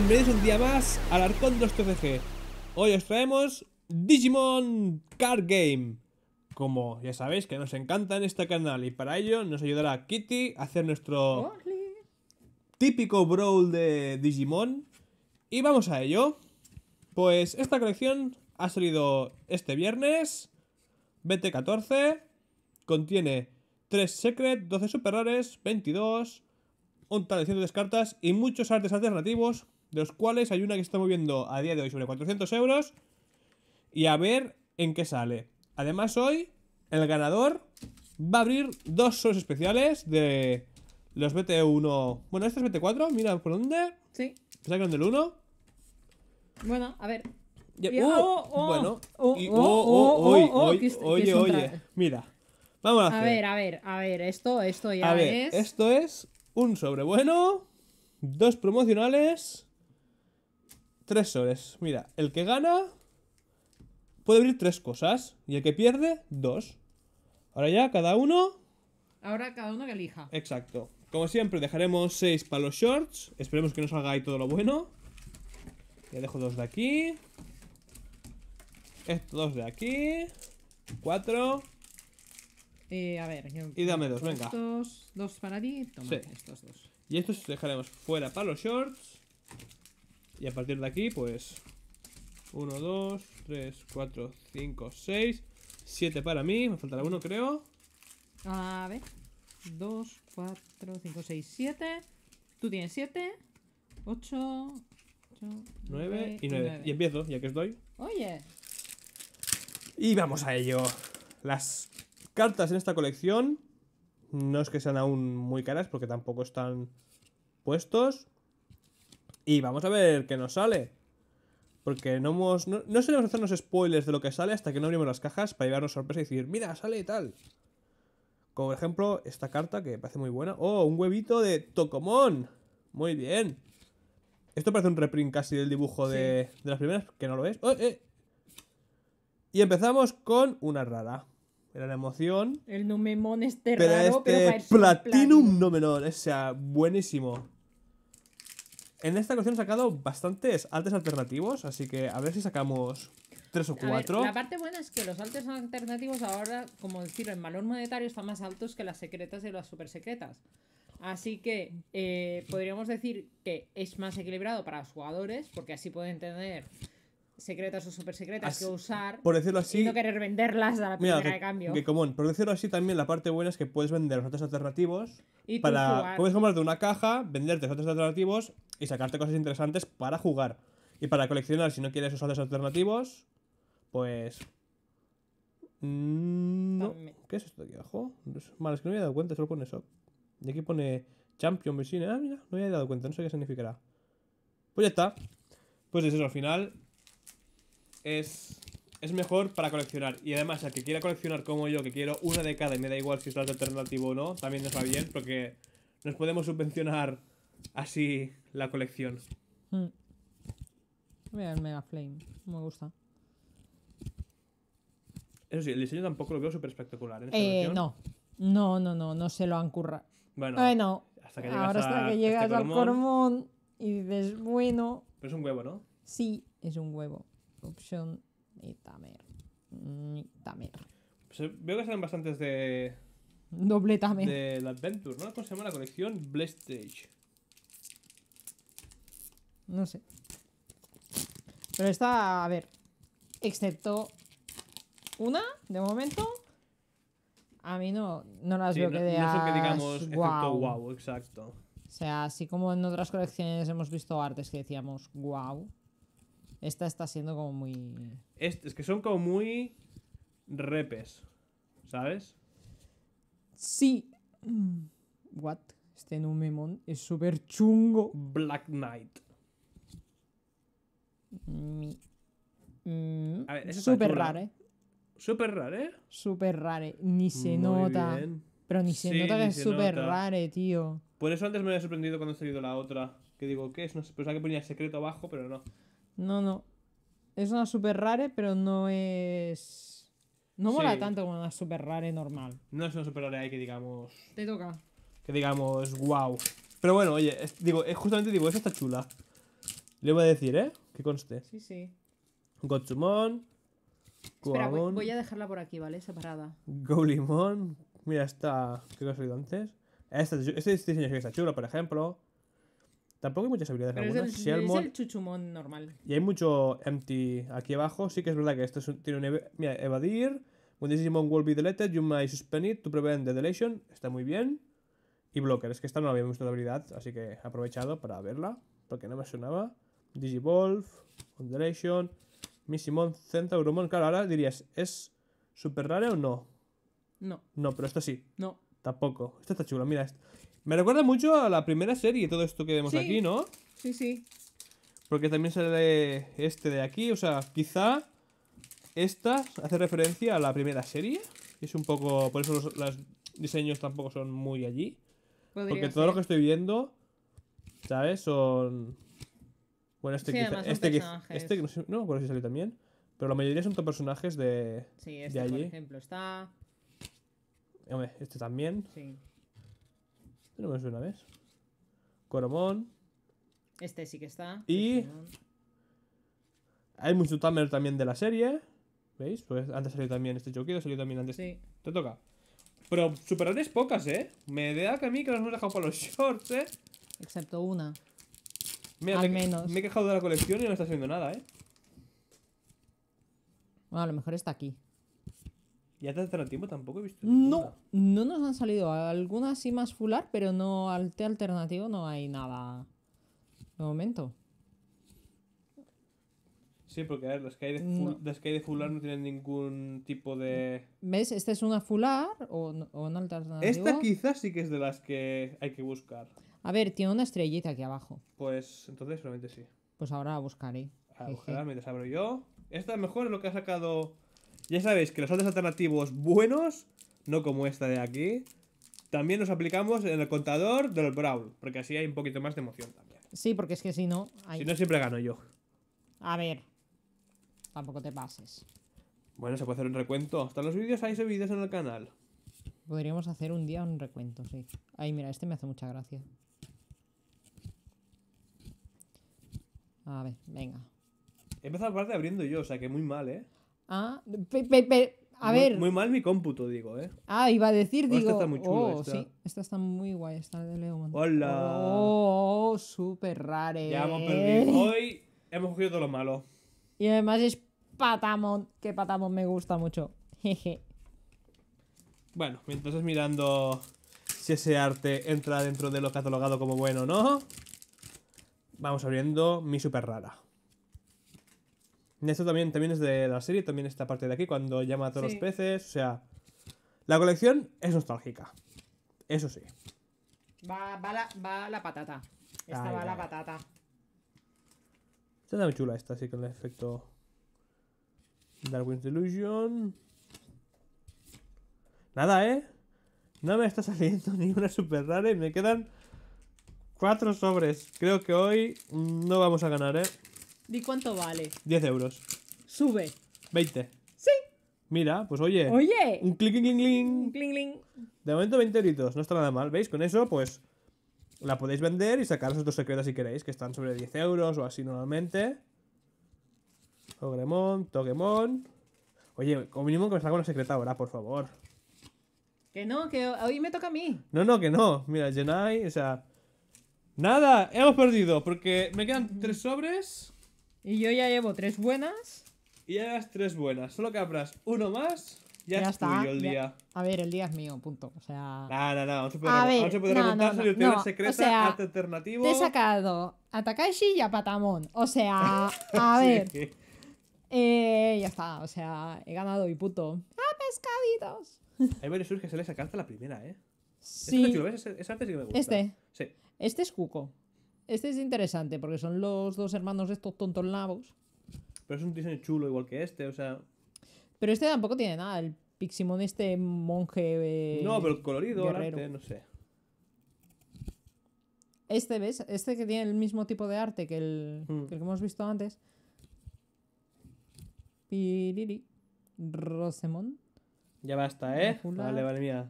bienvenidos un día más al Arcón 2 TCG. Hoy os traemos Digimon Card Game. Como ya sabéis que nos encanta en este canal y para ello nos ayudará Kitty a hacer nuestro típico brawl de Digimon. Y vamos a ello. Pues esta colección ha salido este viernes, BT14 Contiene 3 secret, 12 super rares, 22, un tal de 100 cartas y muchos artes alternativos de los cuales hay una que se está moviendo a día de hoy sobre 400 euros y a ver en qué sale. Además hoy el ganador va a abrir dos sobres especiales de los BT1. Bueno, este es BT4, mira por dónde. Sí. Sacan del 1. Bueno, a ver. oye, oye, Mira. Vamos a ver, a ver, a ver. Esto, esto ya a ver, Esto es un sobre bueno, dos promocionales Tres soles. Mira, el que gana puede abrir tres cosas y el que pierde, dos. Ahora ya, cada uno... Ahora cada uno que elija. Exacto. Como siempre, dejaremos seis para los shorts. Esperemos que nos salga ahí todo lo bueno. Ya dejo dos de aquí. Estos dos de aquí. Cuatro. Eh, a ver. Y dame dos, venga. Estos dos para ti. Toma estos dos. Y estos dejaremos fuera para los shorts. Y a partir de aquí, pues... 1, 2, 3, 4, 5, 6, 7 para mí. Me faltará uno, creo. A ver. 2, 4, 5, 6, 7. Tú tienes 7, 8, 9 y 9. Y empiezo, ya que os doy. Oye. Y vamos a ello. Las cartas en esta colección no es que sean aún muy caras porque tampoco están puestos. Y vamos a ver qué nos sale. Porque no hemos. No, no solemos hacernos spoilers de lo que sale hasta que no abrimos las cajas para llevarnos sorpresa y decir, mira, sale y tal. Como por ejemplo, esta carta que parece muy buena. ¡Oh! Un huevito de Tocomón. Muy bien. Esto parece un reprint casi del dibujo de, las primeras, que no lo es. Oh, eh. Y empezamos con una rara. Era la emoción. El Numemon este pero raro, este Platinum Nomenon. O sea, buenísimo. En esta ocasión he sacado bastantes altos alternativos, así que a ver si sacamos tres o cuatro. la parte buena es que los altos alternativos ahora, como decirlo, en valor monetario están más altos que las secretas y las super secretas. Así que eh, podríamos decir que es más equilibrado para los jugadores, porque así pueden tener secretas o super secretas que usar por y no querer venderlas a la de cambio. Que común. Por decirlo así, también la parte buena es que puedes vender los otros alternativos y para. Jugar. Puedes comprarte una caja, venderte los otros alternativos y sacarte cosas interesantes para jugar. Y para coleccionar, si no quieres esos otros alternativos, pues. Mm, ¿Qué es esto de aquí abajo? es que no me había dado cuenta solo con eso. Y aquí pone Champion Machine. Ah, mira, no me había dado cuenta, no sé qué significará. Pues ya está. Pues es eso, al final es, es mejor para coleccionar. Y además, el que quiera coleccionar como yo, que quiero una de cada y me da igual si es la alternativo o no, también nos va bien porque nos podemos subvencionar así la colección. Hmm. Voy a Mega Flame, me gusta. Eso sí, el diseño tampoco lo veo súper espectacular. ¿eh? Eh, no. No, no, no, no se lo han currado. Bueno, hasta que llegas, ahora hasta que este llegas al Cormón y dices, bueno. Pero es un huevo, ¿no? Sí, es un huevo opción y Tamer. Y Tamer. Pues, eh, veo que salen bastantes de. Doble Tamer. Del Adventure, ¿no? ¿Cómo se llama la colección? Blessed Stage. No sé. Pero está, a ver. Excepto una, de momento. A mí no, no las veo que de No que digamos excepto wow, exacto. O sea, así como en otras colecciones hemos visto artes que decíamos wow, esta está siendo como muy. Es, que son como muy. repes. ¿Sabes? Sí. Mm, what? Este Numemon es súper chungo. Black Knight. Es mm, súper raro, ¿eh? Súper raro, ¿eh? Súper raro. Ni se nota. Pero ni se nota que es súper raro, tío. Por eso antes me había sorprendido cuando he salido la otra. Que digo, ¿qué es? No sé, pensaba que ponía secreto abajo, pero no. No, no. Es una super rare, pero no es. No mola tanto como una super rare normal. No es una super rare ahí que digamos. Te toca. Que digamos, wow. Pero bueno, oye, digo, es- justamente digo, esa está chula. Le voy a decir, ¿eh? Que conste. Sí, sí. Gotumon. Espera, voy, a dejarla por aquí, ¿vale? Separada. Golimon. Mira, esta. ¿Qué que salido antes? Esta- Este, diseño sí que está chulo, por ejemplo. Tampoco hay muchas habilidades Pero algunas. Es el, es el chuchumón normal. Y hay mucho empty aquí abajo. Sí que es verdad que esto tiene un... Mira, evadir. When Digimon will be deleted, you may suspend it to prevent the deletion Está muy bien. Y blocker. Es que esta no la habíamos visto de habilidad, así que he aprovechado para verla. Porque no me sonaba. Digivolve, deletion Missimon, Centaurumon. Claro, ahora dirías, ¿es super rara o no? No. No, pero esta sí. No. Tampoco. Esta está chula, mira. Esta. Me recuerda mucho a la primera serie, todo esto que vemos aquí, ¿no? Sí, sí. Porque también sale este de aquí, o sea, quizá esta hace referencia a la primera serie. Es un poco. Por eso los, diseños tampoco son muy allí. porque todo lo que estoy viendo, ¿sabes? Son. Bueno, este quizá, este, este, no, sé, no por salió también. Pero la mayoría son personajes de. Sí, este por ejemplo está. Hombre, este también. Sí. Pero me una vez Coromón. Este sí que está. Y. Hay mucho Tamer también de la serie. ¿Veis? Pues antes salió también este Chokido, salió también antes. Sí. Te toca. Pero es pocas, ¿eh? Me da que a mí que las hemos dejado para los shorts, ¿eh? Excepto una. Al menos. Me he quejado de la colección y no está haciendo nada, ¿eh? Bueno, a lo mejor está aquí. ¿Y hace tanto tiempo tampoco he visto? No, no nos han salido. Algunas sí más fular, pero no al alternativo no hay nada de momento. Sí, porque a ver, las que, hay de no. fular no tienen ningún tipo de... ¿Ves? Esta es una fular o, o una alternativa. Esta quizás sí que es de las que hay que buscar. A ver, tiene una estrellita aquí abajo. Pues entonces solamente sí. Pues ahora la buscaré. ver, ah, mientras abro yo. Esta mejor es lo que ha sacado ya sabéis que los otros alternativos buenos, no como esta de aquí, también los aplicamos en el contador del Brawl, porque así hay un poquito más de emoción también. Sí, porque es que si no... Si no, siempre gano yo. A ver, tampoco te pases. Bueno, se puede hacer un recuento. Hasta los vídeos hay vídeos en el canal. Podríamos hacer un día un recuento, sí. Ay, mira, este me hace mucha gracia. A ver, venga. He empezado parte abriendo yo, o sea que muy mal, ¿eh? Ah, a muy, ver. Muy mal mi cómputo, digo, ¿eh? Ah, iba a decir, oh, digo. Esta está muy oh, esta. sí, está muy guay, esta de Leo ¡Hola! ¡Oh, super súper Ya hemos eh. perdido. Hoy hemos cogido todo lo malo. Y además es Patamon que Patamon me gusta mucho. Jeje. Bueno, mientras mirando si ese arte entra dentro de lo catalogado como bueno o no, vamos abriendo mi super rara. Esto también, también es de la serie, también esta parte de aquí, cuando llama a todos los peces. O sea, la colección es nostálgica. Eso sí. Va, la, patata. Esta va la patata. Está muy chula esta, sí, con el efecto Darwin's Delusion. Nada, ¿eh? No me está saliendo ni una super rara y me quedan cuatro sobres. Creo que hoy no vamos a ganar, ¿eh? Di cuánto vale. 10 euros. Sube. 20. Sí. Mira, pues oye. Oye. Un clic, clic, clic. clic, clic. De momento 20 euritos, no está nada mal, ¿veis? Con eso, pues la podéis vender y sacar otros secretos secretas si queréis, que están sobre 10 euros o así normalmente. Pokémon, Togemon. Oye, como mínimo que me salga una secreta ahora, por favor. Que no, que hoy me toca a mí. No, no, que no. Mira, Genai, o sea... Nada, hemos perdido, porque me quedan tres sobres. Y yo ya llevo tres buenas. Y ya has tres buenas. Solo que abras uno más. Ya, está. el A ver, el día es mío, punto. O sea. No, no, no. se puede, a ver, no se puede no, secreta, o sea, arte alternativo. Te he sacado a Takashi y a Patamon. O sea, a ver. Eh, ya está. O sea, he ganado y puto. ¡Ah, pescaditos! Hay varios que se le sacaste la primera, ¿eh? Sí. Este, ves? esa antes sí que me gusta. Este. Sí. Este es Cuco. Este es interesante porque son los dos hermanos de estos tontos nabos. Pero es un diseño chulo igual que este, o sea... Pero este tampoco tiene nada, el piximón este monje... Eh, no, pero el colorido, arte, no sé. Este, ¿ves? Este que tiene el mismo tipo de arte que el, mm. que, hemos visto antes. Piriri. Rosemont. Ya basta, ¿eh? Vale, vale, mía.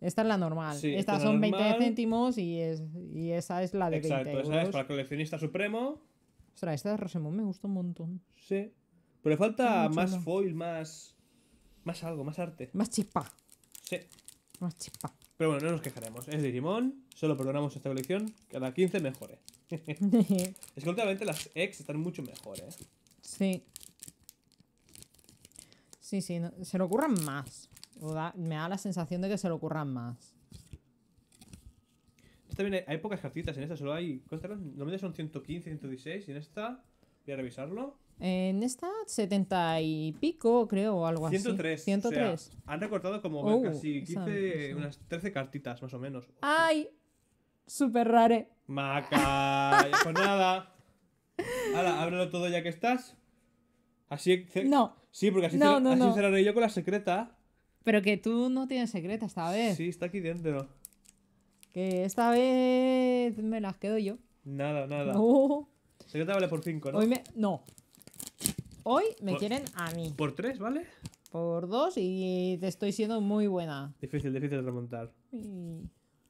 Esta es la normal. Estas son 20 céntimos y es, y esa es la de Exacto, esa es para coleccionista supremo. O sea, esta de Rosemont me gusta un montón. Sí. Pero le falta más foil, más. Más algo, más arte. Más chispa. Sí. Más chispa. Pero bueno, no nos quejaremos. Es Digimon, solo perdonamos esta colección. Cada 15 mejore. es que últimamente las ex están mucho mejores. ¿eh? Sí. Sí, sí, se lo ocurran más. me da la sensación de que se lo ocurran más hay, pocas cartitas, en esta solo hay... ¿Cuántas Normalmente son 115, 116 y en esta... Voy a revisarlo. En esta, 70 y pico, creo, o algo así. 103. han recortado como oh, casi 15, unas 13 cartitas, más o menos. ¡Ay! super rare. Maca. pues nada. Ahora, ábrelo todo ya que estás. Así. No. Sí, porque así, cerraré yo con la secreta. Pero que tú no tienes secreta esta vez. Sí, está aquí dentro. Que esta vez me las quedo yo. Nada, nada. No. te vale por 5, ¿no? Hoy me... No. Hoy me quieren a mí. ¿Por 3, vale? Por 2 y te estoy siendo muy buena. Difícil, difícil de remontar. Y...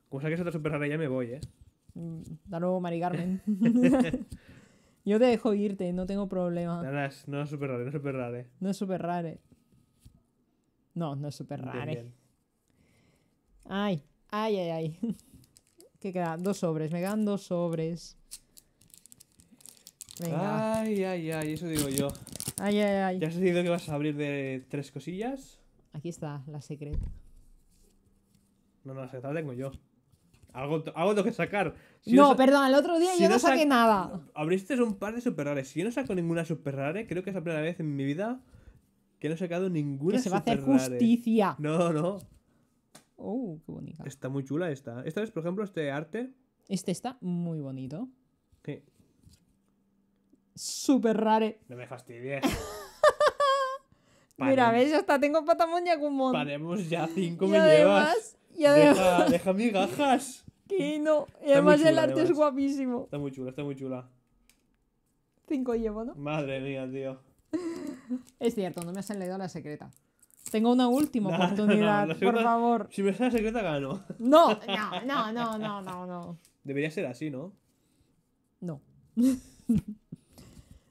Como saques otra super rara ya me voy, ¿eh? Mm, hasta luego, Mari Carmen. Yo te dejo irte, no tengo problema. Nada, no es super rare, no es super rare. No es super rare. No, no es super rare. Ay, ay, ay, ay. Que queda? Dos sobres. Me quedan dos sobres. Venga. Ay, ay, ay. Eso digo yo. Ay, ay, ay. ¿Ya has decidido que vas a abrir de tres cosillas? Aquí está, la secret No, no, la secret la tengo yo. Algo, algo tengo que sacar. no, perdón, el otro día yo no, saqué nada. Abriste un par de super rares. Si yo no saco ninguna super rare, creo que es la primera vez en mi vida que no he sacado ninguna que se va a hacer justicia. No, no. ¡Oh, qué bonita! Está muy chula esta. Esta vez, por ejemplo, este arte. Este está muy bonito. qué super rare. No me fastidies. Mira, ves, hasta tengo patamón y monte. Paremos ya, cinco me llevas. Y además... Deja, deja gajas Que no. Y además el arte es guapísimo. Está muy chula, está muy chula. Cinco llevo, ¿no? Madre mía, tío. Es cierto, no me has leído la secreta. Tengo una última oportunidad, por favor. Si me sale secreta, gano. No, no, no, no, no, no, Debería ser así, ¿no? No.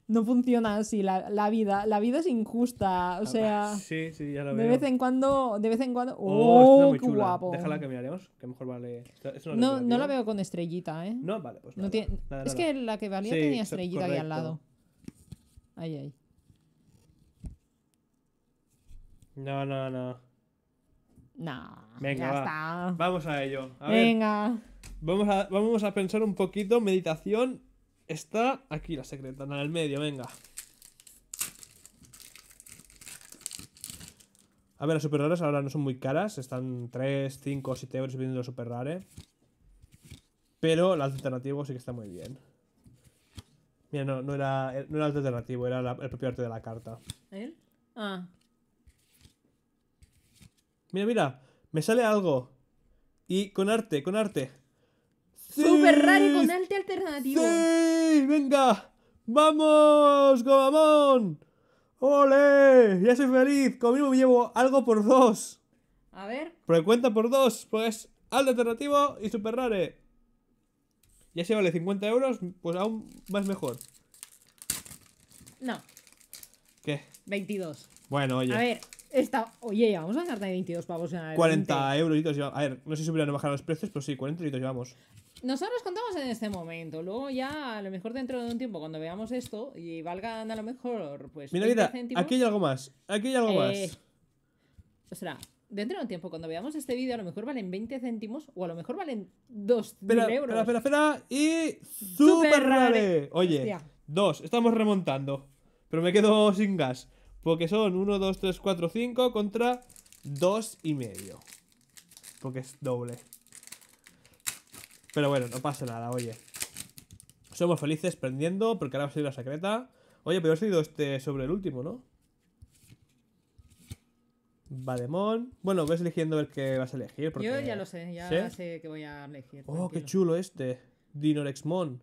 no funciona así la, la, vida. La vida es injusta. O ah, sea. Sí, sí, ya lo veo. De vez en cuando. De vez en cuando. ¡Oh, oh qué guapo! Déjala que miraremos, que mejor vale. no, no la veo con estrellita, ¿eh? No, vale, pues. no tiene... es que la que valía tenía estrellita ahí al lado. Ahí, ahí. No, no, no. No. Venga, ya está. Vamos a ello. Venga. vamos, a, vamos a pensar un poquito. Meditación está aquí la secreta, en el medio, venga. A ver, las super raras ahora no son muy caras, están 3, 5, 7 euros viendo los super rares. Pero el alternativo sí que está muy bien. Mira, no, no era, no era alternativo, era el propio arte de la carta. ¿El? Ah. Mira, mira, me sale algo. Y con arte, con arte. Super raro con arte alternativo. ¡Sí! ¡Venga! ¡Vamos, Gomamón! ¡Ole! ¡Ya soy feliz! Conmigo me llevo algo por dos. A ver. Pero cuenta por dos, pues alto alternativo y super rare. Ya si vale 50 euros, pues aún más mejor. No. ¿Qué? 22. Bueno, oye. A ver, Está... Oye, vamos a de 22 pavos en 40 euritos A ver, no sé si hubieran bajar los precios, pero sí, 40 euritos llevamos. Nosotros contamos en este momento. Luego ya, a lo mejor dentro de un tiempo, cuando veamos esto y valgan a lo mejor, pues. Mira, mira, aquí hay algo más. Aquí hay algo eh, más. O sea, dentro de un tiempo, cuando veamos este vídeo, a lo mejor valen 20 céntimos o a lo mejor valen 2 euros. Espera, espera, espera. Y. ¡Súper rare! Oye, dos, estamos remontando. Pero me quedo sin gas. Porque son 1, 2, 3, 4, 5 contra 2 y medio. Porque es doble. Pero bueno, no pasa nada, oye. Somos felices prendiendo, porque ahora va a salir la secreta. Oye, pero he sido este sobre el último, ¿no? Mon Bueno, ves eligiendo el que vas a elegir. Porque... Yo ya lo sé, ya sé que voy a elegir. Oh, qué chulo este. Dinorexmon.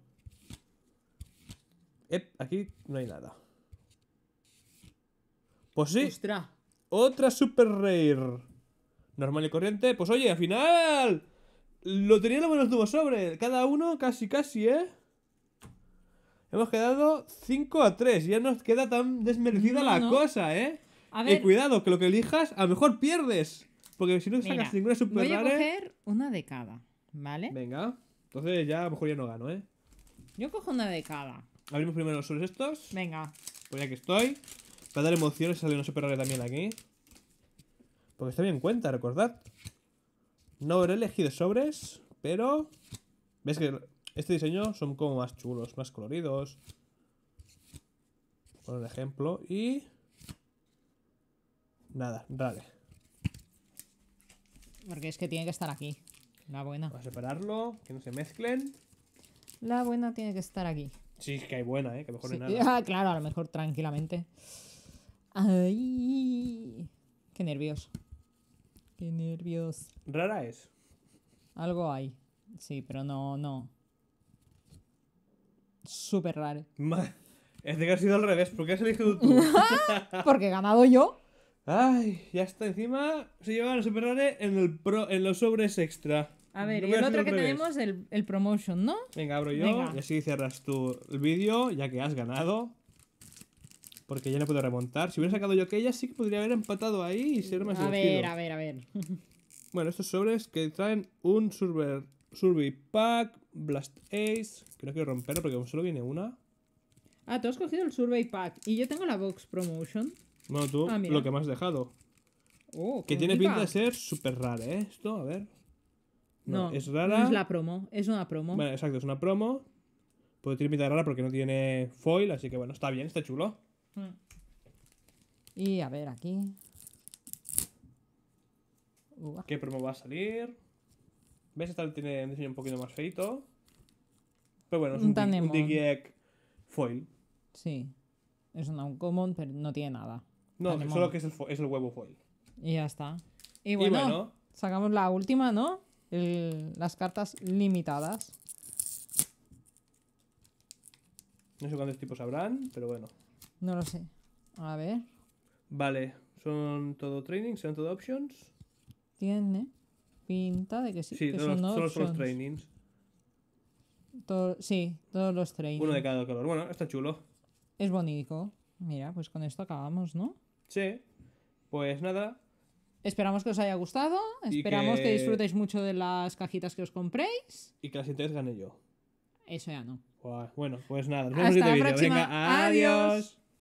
Eh, aquí no hay nada. Pues sí. Otra super rare. Normal y corriente. Pues oye, al final. Lo tenía en los dos sobre. Cada uno casi, casi, ¿eh? Hemos quedado 5 a 3. Ya nos queda tan desmerecida la cosa, ¿eh? A cuidado, que lo que elijas, a lo mejor pierdes. Porque si no sacas ninguna super rare. Voy a coger una de cada, ¿vale? Venga. Entonces ya a lo mejor ya no gano, ¿eh? Yo cojo una de cada. Abrimos primero los sobres estos. Venga. Pues ya que estoy. Para dar emociones sale no superhéroe también aquí. Porque está bien cuenta, recordad. No habré elegido sobres, pero... ¿Ves que este diseño son como más chulos, más coloridos? Por ejemplo, y... Nada, vale. Porque es que tiene que estar aquí. La buena. Vamos a separarlo, que no se mezclen. La buena tiene que estar aquí. Sí, es que hay buena, ¿eh? que mejor hay nada. Ah, claro, a lo mejor tranquilamente. Ay, qué nervioso Qué nervios. Rara es. Algo hay. Sí, pero no, no. Súper raro. Es de que ha sido al revés. ¿Por qué has elegido tú? Porque he ganado yo. Ay, ya está. Encima se llevan los super rare en, el en los sobres extra. A ver, y el otro que tenemos, el, el promotion, ¿no? Venga, abro yo y así cierras tú el vídeo, ya que has ganado. Porque ya no puedo remontar. Si hubiera sacado yo aquella, sí que podría haber empatado ahí y ser más a A ver, a ver, a ver. Bueno, estos sobres que traen un Survey Survey Pack, Blast Ace. Creo que romperlo porque solo viene una. Ah, tú has cogido el Survey Pack. Y yo tengo la Box Promotion. No, tú, ah, lo que me has dejado. Oh, que tiene pinta de ser súper rara, ¿eh? Esto, a ver. No, es rara. es la promo, es una promo. Bueno, exacto, es una promo. Puede tener pinta de rara porque no tiene foil, así que bueno, está bien, está chulo. Mm. Y a ver, aquí. que ¿Qué promo va a salir? ¿Ves? Esta tiene un diseño un poquito más feito. Pero bueno, es un, un, un foil. Sí. Es un uncommon, pero no tiene nada. No, solo que es el, es el, huevo foil. Y ya está. Y bueno, sacamos la última, ¿no? las cartas limitadas. No sé cuántos tipos habrán, pero bueno. No lo sé. A ver. Vale, son todo trainings, son todo options. Tiene pinta de que sí. Sí, todos, son los, todos los trainings. sí, todos los trainings. Uno de cada color. Bueno, está chulo. Es bonito. Mira, pues con esto acabamos, ¿no? Sí. Pues nada. Esperamos que os haya gustado. Esperamos que... disfrutéis mucho de las cajitas que os compréis. Y que las te gane yo. Eso ya no. Bueno, pues nada. Nos vemos Hasta en la próxima. adiós.